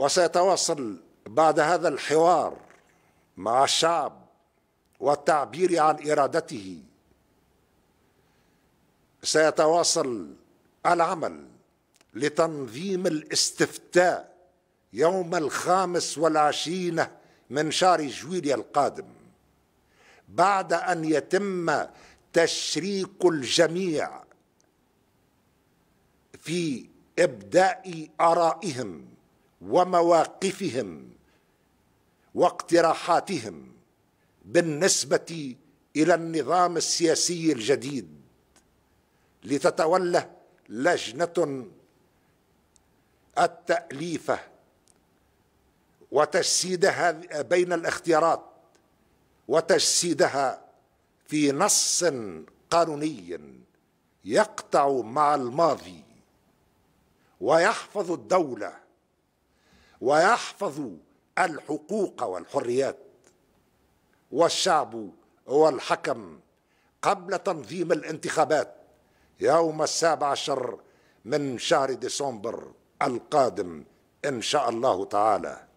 وسيتواصل بعد هذا الحوار مع الشعب والتعبير عن إرادته سيتواصل العمل لتنظيم الاستفتاء يوم الخامس والعشرين من شهر جويليا القادم بعد أن يتم تشريك الجميع في إبداء آرائهم ومواقفهم واقتراحاتهم بالنسبه الى النظام السياسي الجديد لتتولى لجنه التاليفه وتجسيدها بين الاختيارات وتجسيدها في نص قانوني يقطع مع الماضي ويحفظ الدوله ويحفظ الحقوق والحريات والشعب والحكم قبل تنظيم الانتخابات يوم السابع عشر من شهر ديسمبر القادم إن شاء الله تعالى